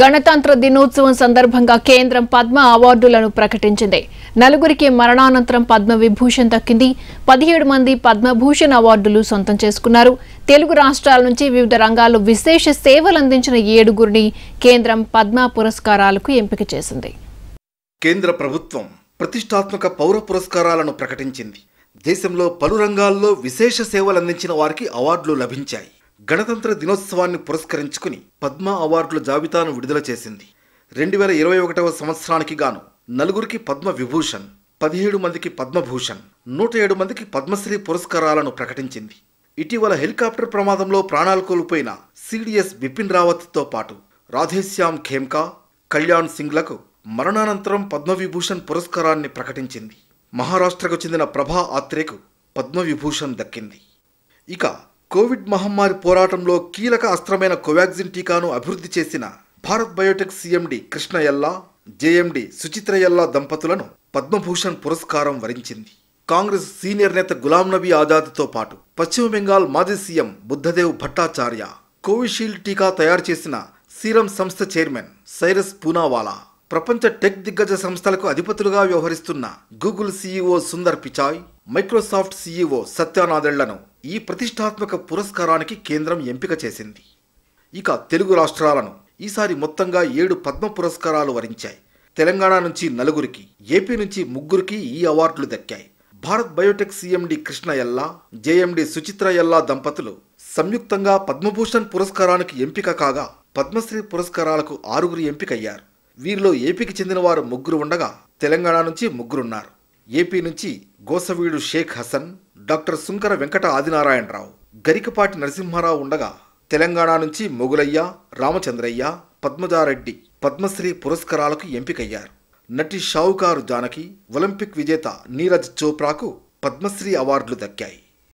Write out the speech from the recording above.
గణతంత్ర దినోత్సవం సందర్భంగా కేంద్రం పద్మ అవార్డులను ప్రకటించింది నలుగురికి మరణానంతరం పద్మ విభూషణ్ దక్కింది పదిహేడు మంది పద్మభూషణ్ అవార్డులు సొంతం చేసుకున్నారు తెలుగు రాష్ట్రాల నుంచి వివిధ రంగాల్లో విశేష సేవలు అందించిన ఏడుగురిని కేంద్రం పద్మ పురస్కారాలకు ఎంపిక చేసింది కేంద్ర ప్రభుత్వం ప్రతిష్టాత్మక పౌర పురస్కారాలను ప్రకటించింది దేశంలో పలు రంగాల్లో విశేష సేవలు అందించిన వారికి అవార్డులు లభించాయి గణతంత్ర దినోత్సవాన్ని పురస్కరించుకుని పద్మ అవార్డుల జాబితాను విడుదల చేసింది రెండు వేల ఇరవై ఒకటవ సంవత్సరానికి గాను నలుగురికి పద్మ విభూషణ్ పదిహేడు మందికి పద్మభూషణ్ నూట ఏడు మందికి పద్మశ్రీ పురస్కారాలను ప్రకటించింది ఇటీవల హెలికాప్టర్ ప్రమాదంలో ప్రాణాలు కోల్పోయిన సిడిఎస్ బిపిన్ రావత్తో పాటు రాధేశ్యామ్ ఖేమ్కా కళ్యాణ్ సింగ్లకు మరణానంతరం పద్మవిభూషణ్ పురస్కారాన్ని ప్రకటించింది మహారాష్ట్రకు చెందిన ప్రభా ఆత్రేకు పద్మవిభూషణ్ దక్కింది ఇక కోవిడ్ మహమ్మారి పోరాటంలో కీలక అస్త్రమైన కోవాక్సిన్ టీకాను అభివృద్ధి చేసిన భారత్ బయోటెక్ సీఎండి కృష్ణ ఎల్లా జేఎండి సుచిత్ర ఎల్లా దంపతులను పద్మభూషణ్ పురస్కారం వరించింది కాంగ్రెస్ సీనియర్ నేత గులాం నబీ ఆజాద్తో పాటు పశ్చిమ బెంగాల్ మాజీ సీఎం బుద్ధదేవ్ భట్టాచార్య కోవిషీల్డ్ టీకా తయారు చేసిన సీరం సంస్థ చైర్మన్ సైరస్ పూనావాలా ప్రపంచ టెక్ దిగ్గజ సంస్థలకు అధిపతులుగా వ్యవహరిస్తున్న Google CEO Sundar Pichai Microsoft CEO సత్యానాదళ్లను ఈ ప్రతిష్టాత్మక పురస్కారానికి కేంద్రం ఎంపిక చేసింది ఇక తెలుగు రాష్ట్రాలను ఈసారి మొత్తంగా ఏడు పద్మ పురస్కారాలు వరించాయి తెలంగాణ నుంచి నలుగురికి ఏపీ నుంచి ముగ్గురికి ఈ అవార్డులు దక్కాయి భారత్ బయోటెక్ సీఎండి కృష్ణ ఎల్లా జేఎండి సుచిత్ర ఎల్లా దంపతులు సంయుక్తంగా పద్మభూషణ్ పురస్కారానికి ఎంపిక కాగా పద్మశ్రీ పురస్కారాలకు ఆరుగురు ఎంపికయ్యారు వీరిలో ఏపీకి చెందిన వారు ముగ్గురు ఉండగా తెలంగాణ నుంచి ముగ్గురున్నారు ఏపీ నుంచి గోసవీడు షేక్ హసన్ డాక్టర్ సుంకర వెంకట ఆదినారాయణరావు గరికపాటి నరసింహారావు ఉండగా తెలంగాణ నుంచి మొగులయ్య రామచంద్రయ్య పద్మజారెడ్డి పద్మశ్రీ పురస్కారాలకు ఎంపికయ్యారు నటి షావుకారు జానకి ఒలింపిక్ విజేత నీరజ్ చోప్రాకు పద్మశ్రీ అవార్డులు దక్కాయి